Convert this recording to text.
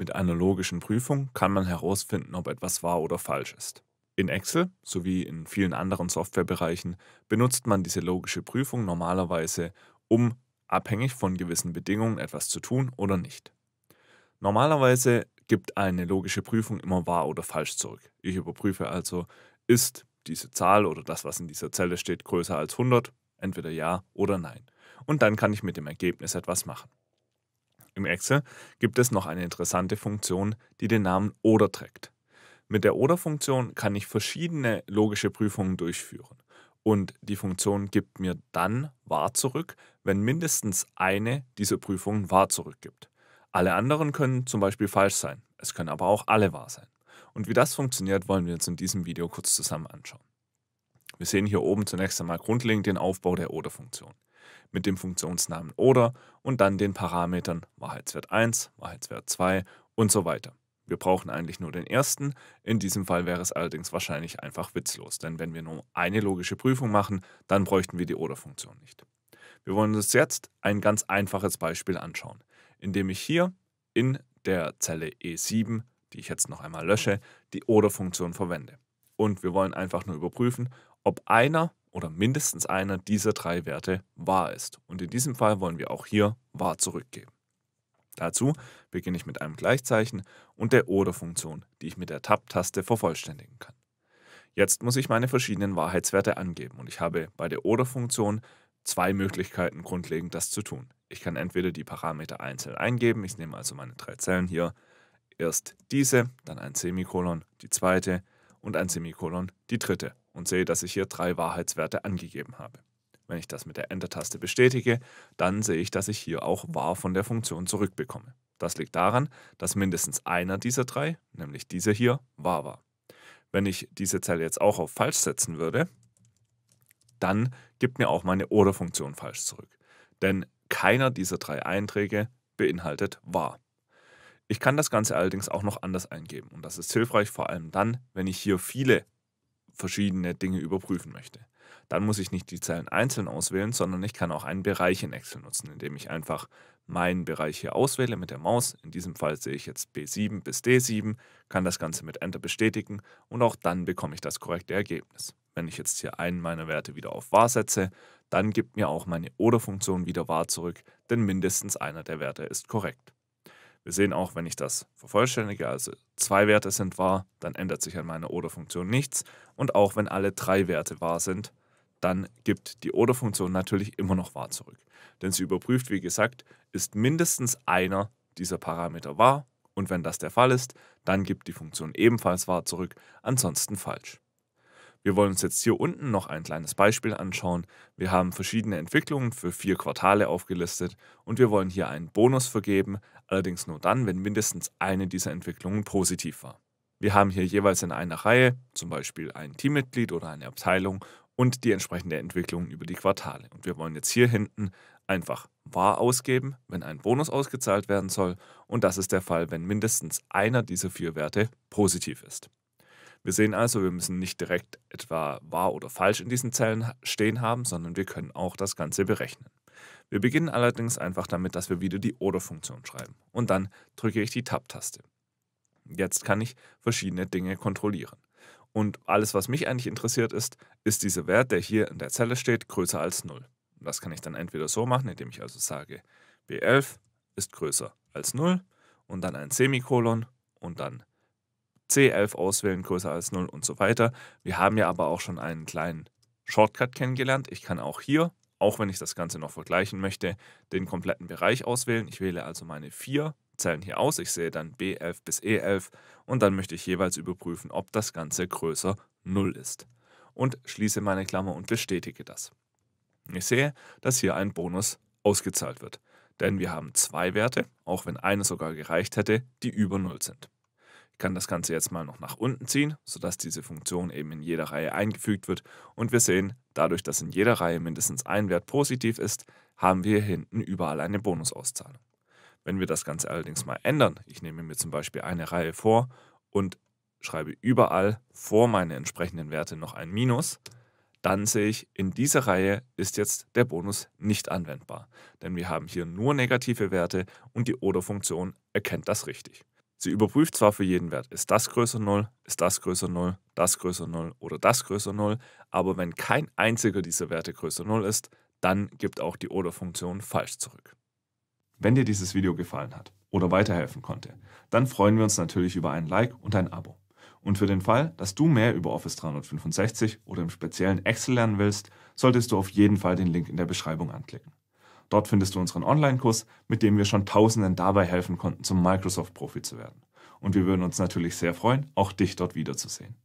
Mit einer logischen Prüfung kann man herausfinden, ob etwas wahr oder falsch ist. In Excel sowie in vielen anderen Softwarebereichen benutzt man diese logische Prüfung normalerweise, um abhängig von gewissen Bedingungen etwas zu tun oder nicht. Normalerweise gibt eine logische Prüfung immer wahr oder falsch zurück. Ich überprüfe also, ist diese Zahl oder das, was in dieser Zelle steht, größer als 100? Entweder ja oder nein. Und dann kann ich mit dem Ergebnis etwas machen. Im Excel gibt es noch eine interessante Funktion, die den Namen oder trägt. Mit der oder-Funktion kann ich verschiedene logische Prüfungen durchführen und die Funktion gibt mir dann wahr zurück, wenn mindestens eine dieser Prüfungen wahr zurückgibt. Alle anderen können zum Beispiel falsch sein, es können aber auch alle wahr sein. Und wie das funktioniert, wollen wir uns in diesem Video kurz zusammen anschauen. Wir sehen hier oben zunächst einmal grundlegend den Aufbau der Oder-Funktion mit dem Funktionsnamen Oder und dann den Parametern Wahrheitswert 1, Wahrheitswert 2 und so weiter. Wir brauchen eigentlich nur den ersten. In diesem Fall wäre es allerdings wahrscheinlich einfach witzlos, denn wenn wir nur eine logische Prüfung machen, dann bräuchten wir die Oder-Funktion nicht. Wir wollen uns jetzt ein ganz einfaches Beispiel anschauen, indem ich hier in der Zelle E7, die ich jetzt noch einmal lösche, die Oder-Funktion verwende. Und wir wollen einfach nur überprüfen, ob einer oder mindestens einer dieser drei Werte wahr ist. Und in diesem Fall wollen wir auch hier wahr zurückgeben. Dazu beginne ich mit einem Gleichzeichen und der Oder-Funktion, die ich mit der Tab-Taste vervollständigen kann. Jetzt muss ich meine verschiedenen Wahrheitswerte angeben und ich habe bei der Oder-Funktion zwei Möglichkeiten grundlegend das zu tun. Ich kann entweder die Parameter einzeln eingeben, ich nehme also meine drei Zellen hier, erst diese, dann ein Semikolon, die zweite und ein Semikolon, die dritte und sehe, dass ich hier drei Wahrheitswerte angegeben habe. Wenn ich das mit der Enter-Taste bestätige, dann sehe ich, dass ich hier auch wahr von der Funktion zurückbekomme. Das liegt daran, dass mindestens einer dieser drei, nämlich dieser hier, wahr war. Wenn ich diese Zelle jetzt auch auf falsch setzen würde, dann gibt mir auch meine Oder-Funktion falsch zurück. Denn keiner dieser drei Einträge beinhaltet wahr. Ich kann das Ganze allerdings auch noch anders eingeben und das ist hilfreich vor allem dann, wenn ich hier viele verschiedene Dinge überprüfen möchte. Dann muss ich nicht die Zellen einzeln auswählen, sondern ich kann auch einen Bereich in Excel nutzen, indem ich einfach meinen Bereich hier auswähle mit der Maus. In diesem Fall sehe ich jetzt B7 bis D7, kann das Ganze mit Enter bestätigen und auch dann bekomme ich das korrekte Ergebnis. Wenn ich jetzt hier einen meiner Werte wieder auf wahr setze, dann gibt mir auch meine Oder-Funktion wieder wahr zurück, denn mindestens einer der Werte ist korrekt. Wir sehen auch, wenn ich das vervollständige, also zwei Werte sind wahr, dann ändert sich an meiner Oder-Funktion nichts. Und auch wenn alle drei Werte wahr sind, dann gibt die Oder-Funktion natürlich immer noch wahr zurück. Denn sie überprüft, wie gesagt, ist mindestens einer dieser Parameter wahr. Und wenn das der Fall ist, dann gibt die Funktion ebenfalls wahr zurück, ansonsten falsch. Wir wollen uns jetzt hier unten noch ein kleines Beispiel anschauen. Wir haben verschiedene Entwicklungen für vier Quartale aufgelistet und wir wollen hier einen Bonus vergeben, allerdings nur dann, wenn mindestens eine dieser Entwicklungen positiv war. Wir haben hier jeweils in einer Reihe zum Beispiel ein Teammitglied oder eine Abteilung und die entsprechende Entwicklung über die Quartale. Und wir wollen jetzt hier hinten einfach wahr ausgeben, wenn ein Bonus ausgezahlt werden soll. Und das ist der Fall, wenn mindestens einer dieser vier Werte positiv ist. Wir sehen also, wir müssen nicht direkt etwa wahr oder falsch in diesen Zellen stehen haben, sondern wir können auch das Ganze berechnen. Wir beginnen allerdings einfach damit, dass wir wieder die Oder-Funktion schreiben und dann drücke ich die Tab-Taste. Jetzt kann ich verschiedene Dinge kontrollieren. Und alles, was mich eigentlich interessiert ist, ist dieser Wert, der hier in der Zelle steht, größer als 0. Das kann ich dann entweder so machen, indem ich also sage, B11 ist größer als 0 und dann ein Semikolon und dann C11 auswählen, größer als 0 und so weiter. Wir haben ja aber auch schon einen kleinen Shortcut kennengelernt. Ich kann auch hier, auch wenn ich das Ganze noch vergleichen möchte, den kompletten Bereich auswählen. Ich wähle also meine vier Zellen hier aus. Ich sehe dann B11 bis E11 und dann möchte ich jeweils überprüfen, ob das Ganze größer 0 ist. Und schließe meine Klammer und bestätige das. Ich sehe, dass hier ein Bonus ausgezahlt wird. Denn wir haben zwei Werte, auch wenn eine sogar gereicht hätte, die über 0 sind kann das Ganze jetzt mal noch nach unten ziehen, sodass diese Funktion eben in jeder Reihe eingefügt wird. Und wir sehen, dadurch, dass in jeder Reihe mindestens ein Wert positiv ist, haben wir hinten überall eine Bonusauszahlung. Wenn wir das Ganze allerdings mal ändern, ich nehme mir zum Beispiel eine Reihe vor und schreibe überall vor meine entsprechenden Werte noch ein Minus, dann sehe ich, in dieser Reihe ist jetzt der Bonus nicht anwendbar, denn wir haben hier nur negative Werte und die Oder-Funktion erkennt das richtig. Sie überprüft zwar für jeden Wert, ist das größer 0, ist das größer 0, das größer 0 oder das größer 0, aber wenn kein einziger dieser Werte größer 0 ist, dann gibt auch die Oder-Funktion falsch zurück. Wenn dir dieses Video gefallen hat oder weiterhelfen konnte, dann freuen wir uns natürlich über ein Like und ein Abo. Und für den Fall, dass du mehr über Office 365 oder im speziellen Excel lernen willst, solltest du auf jeden Fall den Link in der Beschreibung anklicken. Dort findest du unseren Online-Kurs, mit dem wir schon Tausenden dabei helfen konnten, zum Microsoft-Profi zu werden. Und wir würden uns natürlich sehr freuen, auch dich dort wiederzusehen.